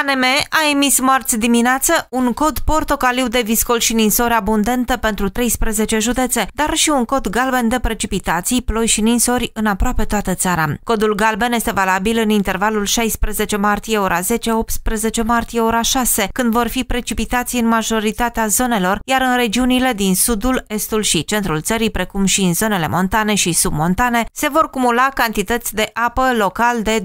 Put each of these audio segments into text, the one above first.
ANM a emis marți dimineață un cod portocaliu de viscol și ninsori abundente pentru 13 județe, dar și un cod galben de precipitații, ploi și ninsori în aproape toată țara. Codul galben este valabil în intervalul 16 martie ora 10, 18 martie ora 6, când vor fi precipitații în majoritatea zonelor, iar în regiunile din sudul, estul și centrul țării, precum și în zonele montane și submontane, se vor cumula cantități de apă local de 25-35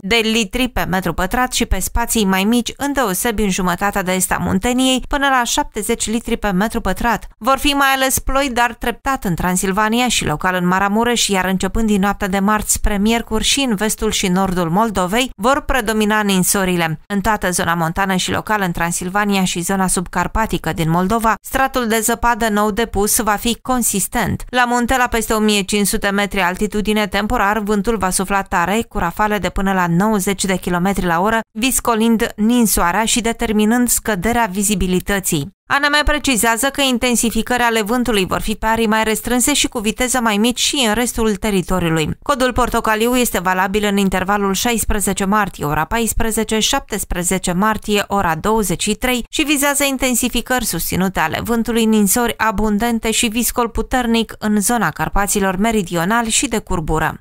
de litri pe metru pătrat și pe spații mai mici, îndeosebi în jumătatea de est a Munteniei, până la 70 litri pe metru pătrat. Vor fi mai ales ploi, dar treptat în Transilvania și local în Maramureș, iar începând din noaptea de marți spre miercuri și în vestul și nordul Moldovei, vor predomina ninsorile. În toată zona montană și locală în Transilvania și zona subcarpatică din Moldova, stratul de zăpadă nou depus va fi consistent. La munte, la peste 1500 metri altitudine temporar, vântul va sufla tare, cu rafale de până la 90 de km km la oră, viscolind ninsoarea și determinând scăderea vizibilității. mai precizează că intensificări ale vântului vor fi pe arii mai restrânse și cu viteză mai mici și în restul teritoriului. Codul portocaliu este valabil în intervalul 16 martie, ora 14, 17 martie, ora 23 și vizează intensificări susținute ale vântului, ninsori abundente și viscol puternic în zona Carpaților meridional și de curbură.